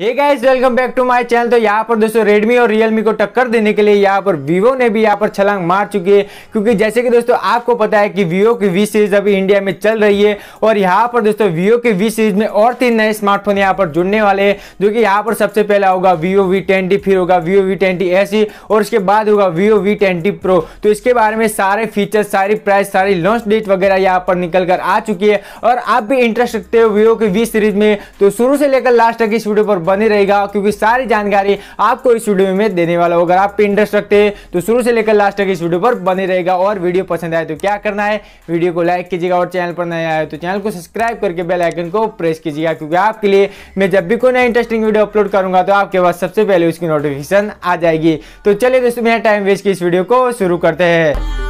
ये guys welcome back to my channel तो यहाँ पर दोस्तों रेडमी और रियलमी को टक्कर देने के लिए यहाँ पर वीवो ने भी यहाँ पर छलांग मार चुकी है क्योंकि जैसे कि दोस्तों आपको पता है कि वीवो की वी सीरीज अभी इंडिया में चल रही है और यहाँ पर दोस्तों वीवो की वी सीरीज में और तीन नए स्मार्टफोन यहाँ पर जुड़ने वाले हैं जो कि यहाँ पर सबसे पहला होगा वीवो वी ट्वेंटी फिर होगा वीवो वी ट्वेंटी एसी और उसके बाद होगा वीवो वी ट्वेंटी प्रो तो इसके बारे में सारे फीचर सारी प्राइस सारी लॉन्च डेट वगैरह यहाँ पर निकल कर आ चुकी है और आप भी इंटरेस्ट रखते हो वीवो की वी सीरीज में तो शुरू से लेकर लास्ट तक इस वीडियो पर बने रहेगा क्योंकि सारी जानकारी आपको इस वीडियो में देने वाला होगा आप इंटरेस्ट रखते हैं तो शुरू से लेकर लास्ट तक इस वीडियो पर बने रहेगा और वीडियो पसंद आए तो क्या करना है वीडियो को लाइक कीजिएगा और चैनल पर नया आए तो चैनल को सब्सक्राइब करके बेल आइकन को प्रेस कीजिएगा क्योंकि आपके लिए मैं जब भी कोई नया इंटरेस्टिंग वीडियो अपलोड करूंगा तो आपके पास सबसे पहले उसकी नोटिफिकेशन आ जाएगी तो चलिए दोस्तों मेरा टाइम वेस्ट की इस वीडियो को शुरू करते हैं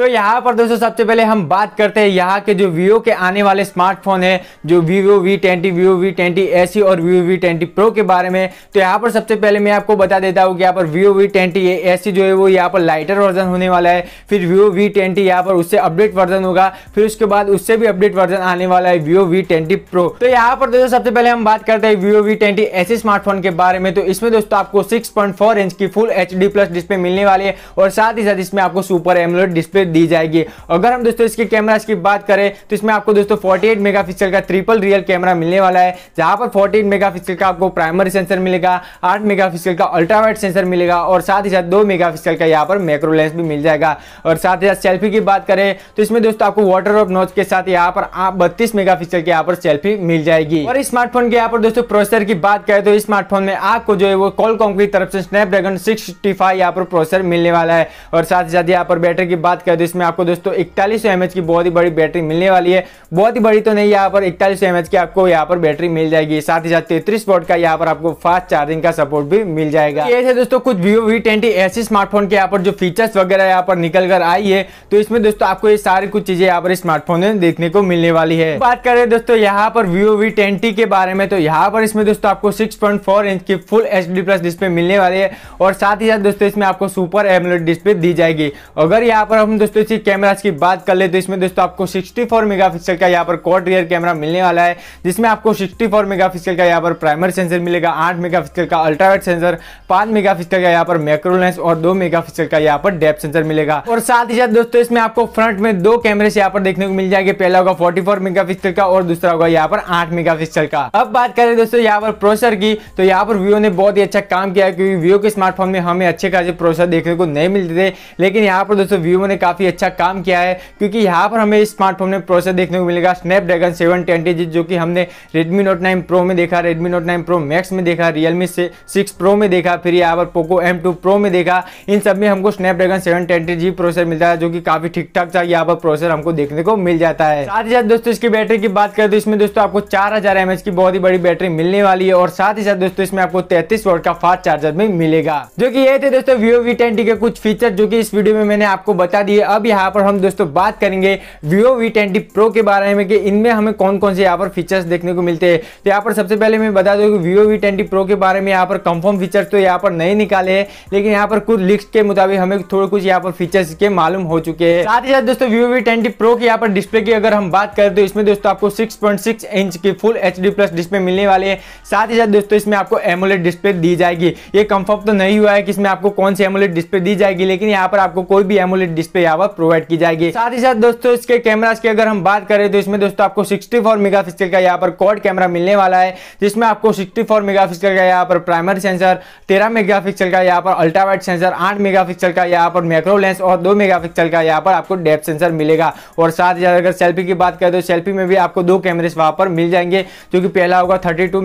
तो यहाँ पर दोस्तों सबसे पहले हम बात करते हैं यहाँ के जो वीवो के आने वाले स्मार्टफोन है जो Vivo V twenty Vivo V twenty और वीवो वी ट्वेंटी प्रो के बारे में तो यहाँ पर सबसे पहले मैं आपको बता देता हूँ कि यहाँ पर Vivo वी ट्वेंटी सी जो है वो यहाँ पर लाइटर वर्जन होने वाला है फिर Vivo वी ट्वेंटी यहाँ पर उससे अपडेट वर्जन होगा फिर उसके बाद उससे भी अपडेट वर्जन आने वाला है वीवो वी ट्वेंटी प्रो तो यहाँ पर दोस्तों सबसे पहले हम बात करते हैं वीवो वी ट्वेंटी स्मार्टफोन के बारे में तो इसमें दोस्तों आपको सिक्स पॉइंट फोर इंच की full H D plus display मिलने वाली है और साथ ही साथ इसमें आपको सुपर एमलोड डिस्प्ले दी जाएगी अगर हम दोस्तों इसके कैमरा की बात करें तो इसमें आपको दोस्तों फोर्टी 48 मेगापिक्सल का ट्रिपल रियल कैमरा मिलने वाला है जहां पर फोर्टी 48 मेगापिक्सल का आपको प्राइमरी सेंसर मिलेगा 8 मेगापिक्सल का अल्ट्रावाइट सेंसर मिलेगा और साथ ही साथ दो मेगापिक्सल का यहाँ पर मैक्रो लेंस भी मिल जाएगा और साथ ही साथ सेल्फी की बात करें तो इसमें दोस्तों आपको वाटर ऑफ नोच के साथ यहाँ पर बत्तीस मेगा पिक्सल के यहाँ पर सेल्फी मिल जाएगी और स्मार्टफोन के यहाँ पर दोस्तों प्रोसेसर की बात करें तो स्मार्टफोन में आपको जो है वो कॉलकॉम की तरफ से स्नैपड्रैगन सिक्स फाइव यहाँ पर प्रोसेसर मिलने वाला है और साथ ही साथ यहाँ पर बैटरी की बात करें तो तो इसमें आपको दोस्तों इकतालीस सौ की बहुत ही बड़ी बैटरी मिलने वाली है बहुत ही बड़ी तो नहीं यहाँ पर इकतालीस सौ की आपको यहाँ पर बैटरी मिल जाएगी साथ ही साथ तैतीस वोट का यहाँ पर आपको फास्ट चार्जिंग का सपोर्ट भी मिल जाएगा ये है दोस्तों कुछ वीवो वी ट्वेंटी ऐसे स्मार्टफोन के यहाँ पर जो फीचर्स वगैरह यहाँ पर निकल कर आई है तो इसमें दोस्तों आपको ये सारी कुछ चीजें यहाँ पर स्मार्टफोन में देखने को मिलने वाली है बात करें दोस्तों यहाँ पर वीवो वी ट्वेंटी के बारे में तो यहाँ पर इसमें दोस्तों आपको सिक्स इंच की फुल एच प्लस डिस्प्ले मिलने वाली है और साथ ही साथ दोस्तों इसमें आपको सुपर एमलेट डिस्प्ले दी जाएगी अगर यहाँ पर हम दोस्तों इसी कैमरा की बात कर ले तो इसमें दोस्तों आपको 64 मेगापिक्सल का यहाँ पर कॉट रियर कैमरा मिलने वाला है जिसमें आपको 64 मेगापिक्सल का यहाँ पर प्राइमर सेंसर मिलेगा 8 मेगापिक्सल का अल्ट्रावेट सेंसर 5 मेगापिक्सल का यहाँ पर मैक्रोलेंस लेंस और 2 मेगापिक्सल का यहाँ पर डेप सेंसर मिलेगा और साथ ही साथ दोस्तों इसमें आपको फ्रंट में दो कैमरे यहाँ पर देखने को मिल जाएगा पहला होगा फोर्टी फोर का और दूसरा होगा यहाँ पर आठ मेगा का अब बात करें दोस्तों यहाँ पर प्रोसेसर की तो यहाँ पर वीवो ने बहुत ही अच्छा काम किया क्योंकि वीवो के स्मार्टफोन में हमें अच्छे खासे प्रोसेसर देखने को नहीं मिलते थे लेकिन यहाँ पर दोस्तों वीवो ने काफ़ी अच्छा काम किया है क्योंकि यहाँ पर हमें स्मार्टफोन में प्रोसेसर देखने को मिलेगा स्नैपड्रैगन सेवन ट्वेंटी जो कि हमने रेडमी नोट नाइन प्रो में देखा Redmi note nine pro max में देखा रियलमी सिक्स प्रो में देखा फिर यहाँ पर पोको एम टू प्रो में देखा इन सब में हमको Snapdragon seven twenty G processor मिलता है जो कि काफ़ी ठीक ठाक था यहाँ पर प्रोसेसर हमको देखने को मिल जाता है साथ ही साथ दोस्तों इसकी बैटरी की बात करें तो इसमें दोस्तों आपको चार हजार की बहुत ही बड़ी बैटरी मिलने वाली है और साथ ही साथ दोस्तों इसमें आपको तैतीस वोट का फास्ट चार्जर भी मिलेगा जो कि ये थे दोस्तों वीओ वी के कुछ फीचर जो कि इस वीडियो में मैंने आपको बता दिए लिए अब यहाँ पर हम दोस्तों बात करेंगे Vivo V20 Pro के बारे में कि इनमें हमें कौन कौन से यहाँ पर फीचर्स देखने को मिलते हैं तो यहाँ पर सबसे पहले मैं बता दूँ कि Vivo V20 Pro के बारे में यहाँ पर कंफर्म फीचर्स तो यहाँ पर नहीं निकाले हैं लेकिन यहाँ पर कुछ लिस्ट के मुताबिक हमें थोड़े कुछ यहाँ पर फीचर्स के मालूम हो चुके हैं साथ ही साथ दोस्तों Vivo V20 Pro के यहाँ पर डिस्प्ले की अगर हम बात करें तो इसमें दोस्तों आपको सिक्स इंच की फुल एच प्लस डिस्प्ले मिलने वाले हैं साथ ही साथ दोस्तों इसमें आपको एमोलेट डिस्प्ले दी जाएगी ये कंफर्म तो नहीं हुआ है कि इसमें आपको कौन सी एमोलेट डिस्प्ले दी जाएगी लेकिन यहाँ पर आपको कोई भी एमोलेट डिस्प्ले आवाज प्रोवाइड की जाएगी साथ ही साथ दोस्तों इसके कैमराज की अगर हम बात करें तो इसमें दोस्तों आपको सिक्सटी फोर मेगा का यहाँ पर कॉड कैमरा मिलने वाला है जिसमें आपको सिक्सटी फोर का यहाँ पर प्राइमर सेंसर तेरह मेगा का यहाँ पर अल्ट्रावाइट सेंसर आठ मेगा का यहाँ पर मैक्रो लेंस और दो मेगा का यहाँ पर आपको डेप सेंसर मिलेगा और साथ ही अगर सेल्फी की बात करें तो सेल्फी में भी आपको दो कैमरे वहाँ पर मिल जाएंगे जो कि पहला होगा थर्टी टू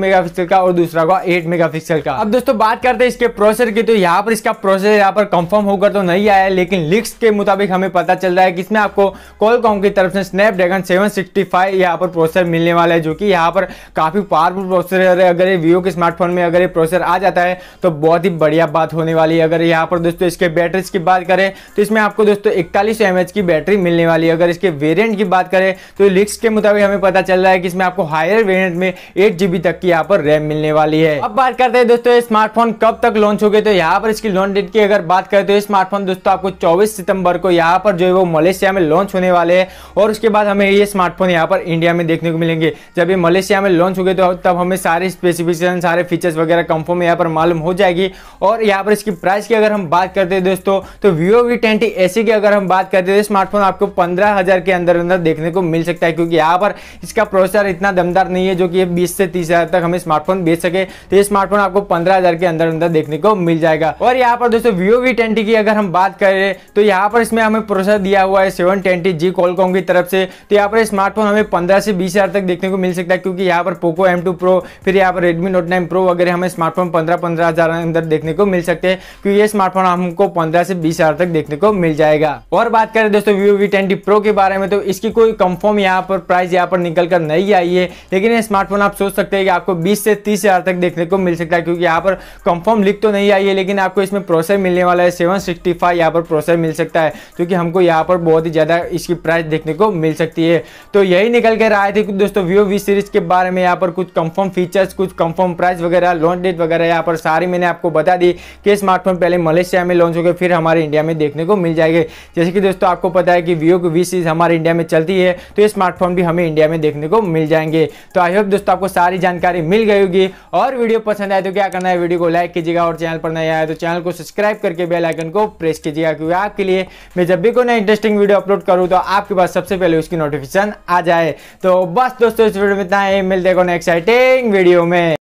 का और दूसरा होगा एट मेगा का अब दोस्तों बात करते हैं इसके प्रोसेसर की तो यहाँ पर इसका प्रोसेसर यहाँ पर कंफर्म होकर तो नहीं आया लेकिन लिक्स के मुताबिक हमें पता चल रहा है कि इसमें आपको कॉलकॉम की तरफ से स्नैपड्रैगन सेवन सिक्सटी फाइव यहाँ पर प्रोसेसर मिलने वाला है जो कि यहाँ पर काफ़ी पावरफुल प्रोसेसर है अगर ये वीवो के स्मार्टफोन में अगर ये प्रोसेसर आ जाता है तो बहुत ही बढ़िया बात होने वाली है अगर यहाँ पर दोस्तों इसके बैटरीज की बात करें तो इसमें आपको दोस्तों इकतालीस एम की बैटरी मिलने वाली है अगर इसके वेरियंट की बात करें तो लिक्स के मुताबिक हमें पता चल रहा है कि इसमें आपको हायर वेरियंट में एट जीबी तक की यहाँ पर रैम मिलने वाली है अब बात करते हैं दोस्तों स्मार्टफोन कब तक लॉन्च हो गए तो यहाँ पर इसकी लॉन्च डेट की अगर बात करें तो स्मार्टफोन दोस्तों आपको चौबीस सितंबर को यहाँ यहाँ पर जो है वो मलेशिया में लॉन्च होने वाले हैं और उसके बाद हमें ये स्मार्टफोन यहाँ पर इंडिया में देखने को मिलेंगे जब ये मलेशिया में लॉन्च हो गए तो तब हमें सारे स्पेसिफिकेशन सारे फीचर्स वगैरह कंफर्म यहाँ पर मालूम हो जाएगी और यहाँ पर इसकी प्राइस की अगर हम बात करते हैं दोस्तों तो वीवो वी ट्वेंटी की अगर हम बात करते हैं स्मार्टफोन तो आपको पंद्रह के अंदर अंदर देखने को मिल सकता है क्योंकि यहाँ पर इसका प्रोसेसर इतना दमदार नहीं है जो कि बीस से तीस तक हमें स्मार्टफोन बेच सके तो ये स्मार्टफोन आपको पंद्रह के अंदर अंदर देखने को मिल जाएगा और यहाँ पर दोस्तों वीवो वी की अगर हम बात करें तो यहाँ पर इसमें हमें हमें प्रोसेसर दिया हुआ है सेवन ट्वेंटी जी कॉलकॉम की तरफ से तो यहाँ पर स्मार्टफोन हमें पंद्रह से बीस हज़ार तक देखने को मिल सकता है क्योंकि यहाँ पर पोको एम टू प्रो फिर यहाँ पर रेडमी नोट नाइन प्रो वगैरह हमें स्मार्टफोन पंद्रह पंद्रह हज़ार अंदर देखने को मिल सकते हैं क्योंकि ये स्मार्टफोन हमको पंद्रह से बीस हज़ार तक देखने को मिल जाएगा और बात करें दोस्तों वीवो वी ट्वेंटी प्रो के बारे में तो इसकी कोई कंफर्म यहाँ पर प्राइस यहाँ पर निकल कर नहीं आई है लेकिन ये स्मार्टफोन आप सोच सकते हैं कि आपको बीस से तीस हज़ार तक देखने को मिल सकता है क्योंकि यहाँ पर कंफर्म लिख तो नहीं आई है लेकिन आपको इसमें प्रोसेसर मिलने वाला है सेवन सिक्सटी फाइव यहाँ पर प्रोसेसर मिल सकता है तो क्योंकि हमको यहाँ पर बहुत ही ज़्यादा इसकी प्राइस देखने को मिल सकती है तो यही निकल कर आए थे कि दोस्तों वीवो वी सीरीज के बारे में यहाँ पर कुछ कंफर्म फीचर्स कुछ कंफर्म प्राइस वगैरह लॉन्च डेट वगैरह यहाँ पर सारी मैंने आपको बता दी कि स्मार्टफोन पहले मलेशिया में लॉन्च हो गए फिर हमारे इंडिया में देखने को मिल जाएंगे जैसे कि दोस्तों आपको पता है कि वीवो की वी सीरीज हमारे इंडिया में चलती है तो ये स्मार्टफोन भी हमें इंडिया में देखने को मिल जाएंगे तो आई होप दोस्तों आपको सारी जानकारी मिल गई होगी और वीडियो पसंद आए तो क्या करना है वीडियो को लाइक कीजिएगा और चैनल पर नया आए तो चैनल को सब्सक्राइब करके बेलाइकन को प्रेस कीजिएगा क्योंकि आपके लिए मैं जब भी कोई इंटरेस्टिंग वीडियो अपलोड करूँ तो आपके पास सबसे पहले उसकी नोटिफिकेशन आ जाए तो बस दोस्तों इस वीडियो में इतना ही मिलते को एक्साइटिंग वीडियो में